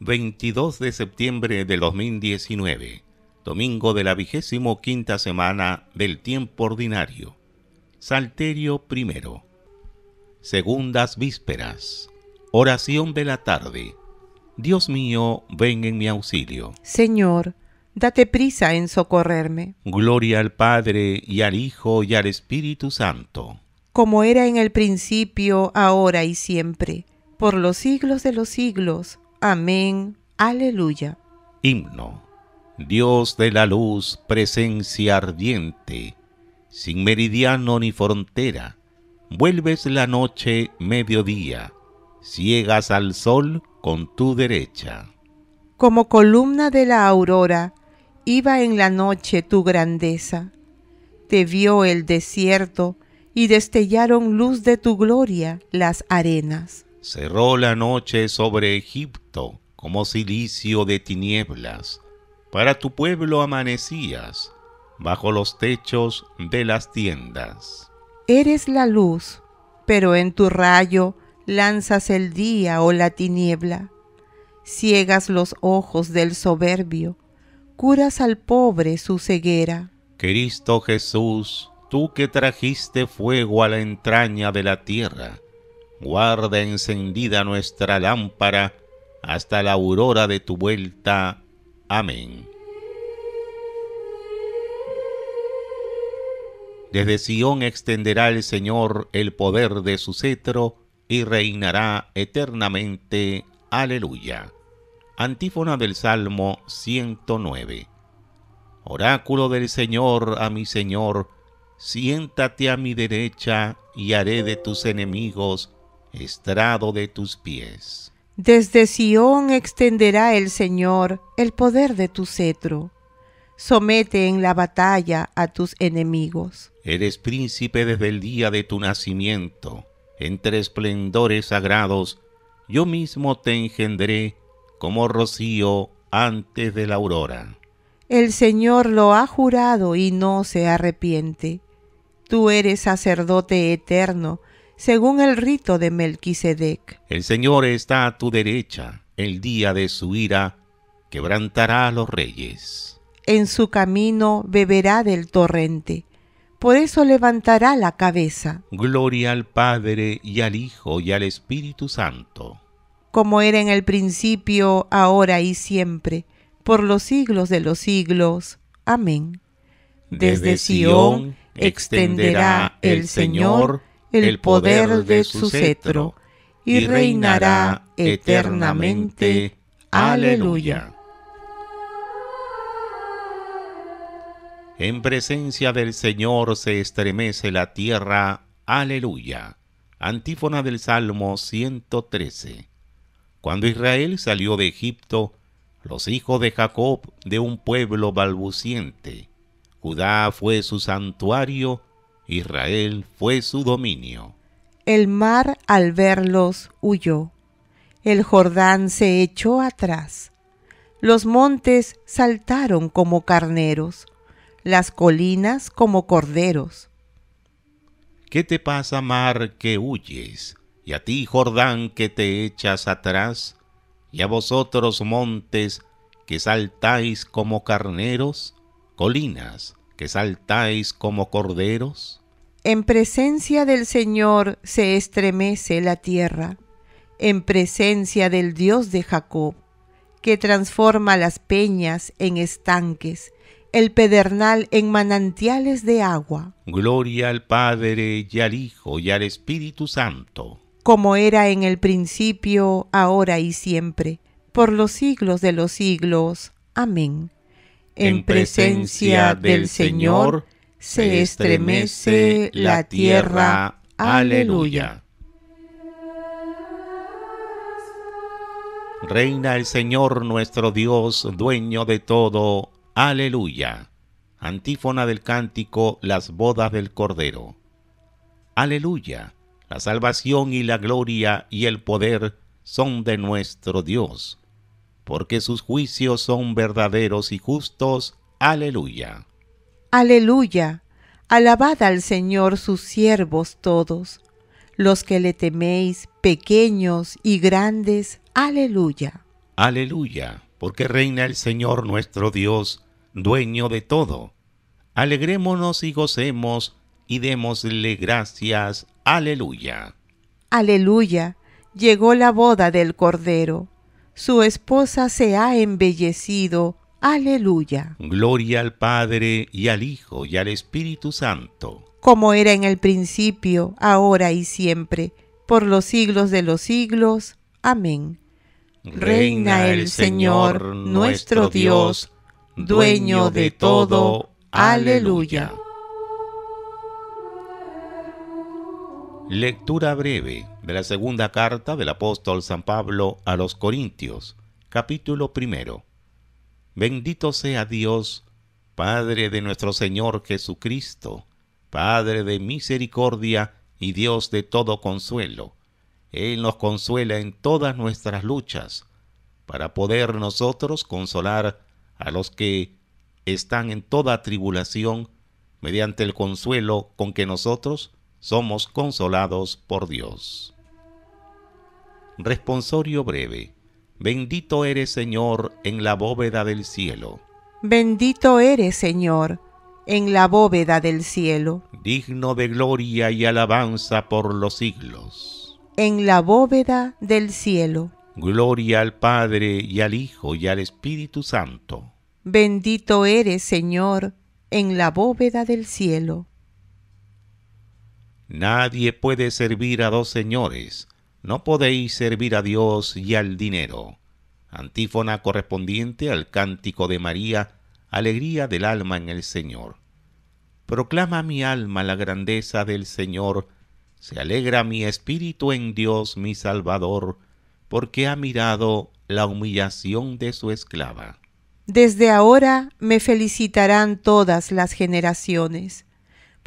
22 de septiembre de 2019, domingo de la vigésimo quinta semana del tiempo ordinario. Salterio primero. Segundas vísperas. Oración de la tarde. Dios mío, ven en mi auxilio. Señor, date prisa en socorrerme. Gloria al Padre y al Hijo y al Espíritu Santo. Como era en el principio, ahora y siempre, por los siglos de los siglos. Amén. Aleluya. Himno. Dios de la luz, presencia ardiente, sin meridiano ni frontera, vuelves la noche mediodía, ciegas al sol con tu derecha. Como columna de la aurora, iba en la noche tu grandeza. Te vio el desierto y destellaron luz de tu gloria las arenas cerró la noche sobre Egipto como silicio de tinieblas. Para tu pueblo amanecías bajo los techos de las tiendas. Eres la luz, pero en tu rayo lanzas el día o oh la tiniebla. Ciegas los ojos del soberbio, curas al pobre su ceguera. Cristo Jesús, tú que trajiste fuego a la entraña de la tierra, guarda encendida nuestra lámpara hasta la aurora de tu vuelta. Amén. Desde Sión extenderá el Señor el poder de su cetro y reinará eternamente. Aleluya. Antífona del Salmo 109. Oráculo del Señor a mi Señor, siéntate a mi derecha y haré de tus enemigos estrado de tus pies. Desde Sión extenderá el Señor el poder de tu cetro. Somete en la batalla a tus enemigos. Eres príncipe desde el día de tu nacimiento. Entre esplendores sagrados, yo mismo te engendré como rocío antes de la aurora. El Señor lo ha jurado y no se arrepiente. Tú eres sacerdote eterno según el rito de Melquisedec. El Señor está a tu derecha, el día de su ira quebrantará a los reyes. En su camino beberá del torrente, por eso levantará la cabeza. Gloria al Padre y al Hijo y al Espíritu Santo. Como era en el principio, ahora y siempre, por los siglos de los siglos. Amén. Desde, Sion extenderá el Señor el poder de su cetro y reinará eternamente. Aleluya. En presencia del Señor se estremece la tierra. Aleluya. Antífona del Salmo 113. Cuando Israel salió de Egipto, los hijos de Jacob de un pueblo balbuciente. Judá fue su santuario Israel fue su dominio. El mar al verlos huyó, el Jordán se echó atrás, los montes saltaron como carneros, las colinas como corderos. ¿Qué te pasa, mar, que huyes? Y a ti, Jordán, que te echas atrás, y a vosotros, montes, que saltáis como carneros, colinas, que saltáis como corderos? En presencia del Señor se estremece la tierra, en presencia del Dios de Jacob, que transforma las peñas en estanques, el pedernal en manantiales de agua. Gloria al Padre y al Hijo y al Espíritu Santo. Como era en el principio, ahora y siempre, por los siglos de los siglos. Amén en presencia del Señor, se estremece la tierra. Aleluya. Reina el Señor nuestro Dios, dueño de todo. Aleluya. Antífona del cántico, las bodas del Cordero. Aleluya. La salvación y la gloria y el poder son de nuestro Dios porque sus juicios son verdaderos y justos. Aleluya. Aleluya. Alabad al Señor sus siervos todos, los que le teméis, pequeños y grandes. Aleluya. Aleluya, porque reina el Señor nuestro Dios, dueño de todo. Alegrémonos y gocemos y démosle gracias. Aleluya. Aleluya, llegó la boda del Cordero su esposa se ha embellecido. Aleluya. Gloria al Padre y al Hijo y al Espíritu Santo. Como era en el principio, ahora y siempre, por los siglos de los siglos. Amén. Reina el Señor, nuestro Dios, dueño de todo. Aleluya. Lectura breve de la segunda carta del apóstol San Pablo a los Corintios, capítulo primero. Bendito sea Dios, Padre de nuestro Señor Jesucristo, Padre de misericordia y Dios de todo consuelo. Él nos consuela en todas nuestras luchas, para poder nosotros consolar a los que están en toda tribulación, mediante el consuelo con que nosotros somos consolados por Dios. Responsorio breve. Bendito eres, Señor, en la bóveda del cielo. Bendito eres, Señor, en la bóveda del cielo. Digno de gloria y alabanza por los siglos. En la bóveda del cielo. Gloria al Padre y al Hijo y al Espíritu Santo. Bendito eres, Señor, en la bóveda del cielo. Nadie puede servir a dos señores. No podéis servir a Dios y al dinero. Antífona correspondiente al cántico de María, alegría del alma en el Señor. Proclama mi alma la grandeza del Señor. Se alegra mi espíritu en Dios mi Salvador, porque ha mirado la humillación de su esclava. Desde ahora me felicitarán todas las generaciones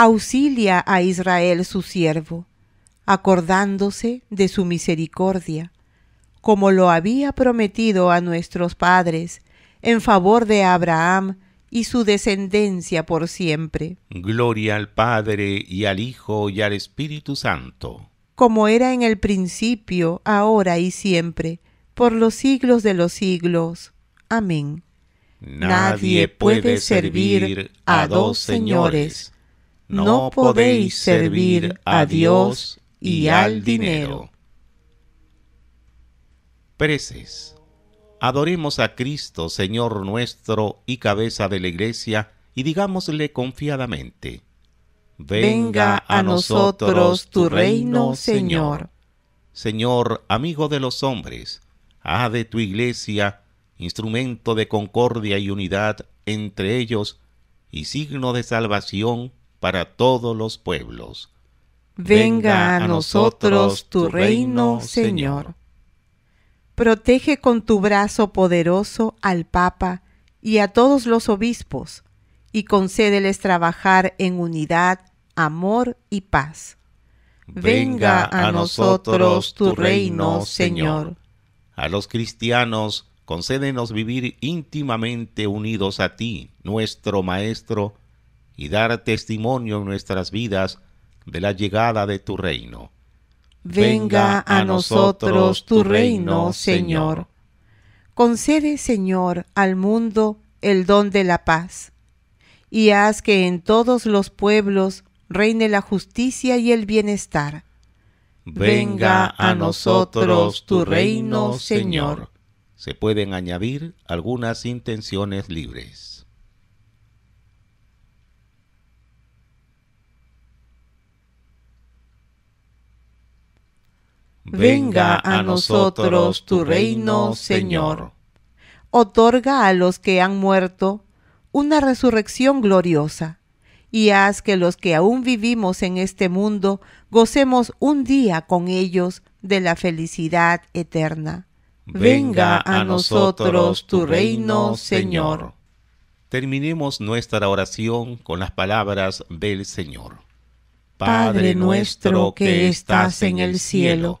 auxilia a Israel su siervo, acordándose de su misericordia, como lo había prometido a nuestros padres, en favor de Abraham y su descendencia por siempre. Gloria al Padre y al Hijo y al Espíritu Santo. Como era en el principio, ahora y siempre, por los siglos de los siglos. Amén. Nadie, puede servir a dos señores no podéis servir a Dios y al dinero. Preces, Adoremos a Cristo, Señor nuestro y cabeza de la Iglesia, y digámosle confiadamente, Venga a nosotros tu reino, Señor. Señor, amigo de los hombres, haz de tu Iglesia instrumento de concordia y unidad entre ellos y signo de salvación para todos los pueblos. Venga a nosotros tu reino, Señor. Protege con tu brazo poderoso al Papa y a todos los obispos, y concédeles trabajar en unidad, amor y paz. Venga a nosotros tu reino, Señor. A los cristianos, concédenos vivir íntimamente unidos a ti, nuestro Maestro, y dar testimonio en nuestras vidas de la llegada de tu reino. Venga a nosotros tu reino, Señor. Concede, Señor, al mundo el don de la paz, y haz que en todos los pueblos reine la justicia y el bienestar. Venga a nosotros tu reino, Señor. Se pueden añadir algunas intenciones libres. Venga a nosotros tu reino, Señor. Otorga a los que han muerto una resurrección gloriosa y haz que los que aún vivimos en este mundo gocemos un día con ellos de la felicidad eterna. Venga a nosotros tu reino, Señor. Terminemos nuestra oración con las palabras del Señor. Padre nuestro que estás en el cielo,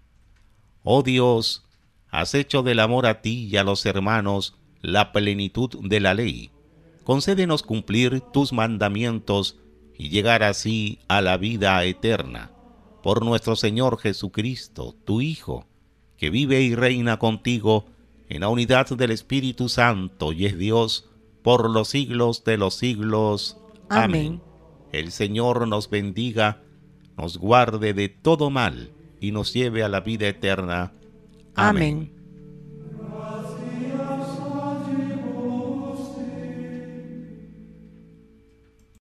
Oh Dios, has hecho del amor a ti y a los hermanos la plenitud de la ley. Concédenos cumplir tus mandamientos y llegar así a la vida eterna. Por nuestro Señor Jesucristo, tu Hijo, que vive y reina contigo en la unidad del Espíritu Santo y es Dios por los siglos de los siglos. Amén. El Señor nos bendiga, nos guarde de todo mal y nos lleve a la vida eterna. Amén.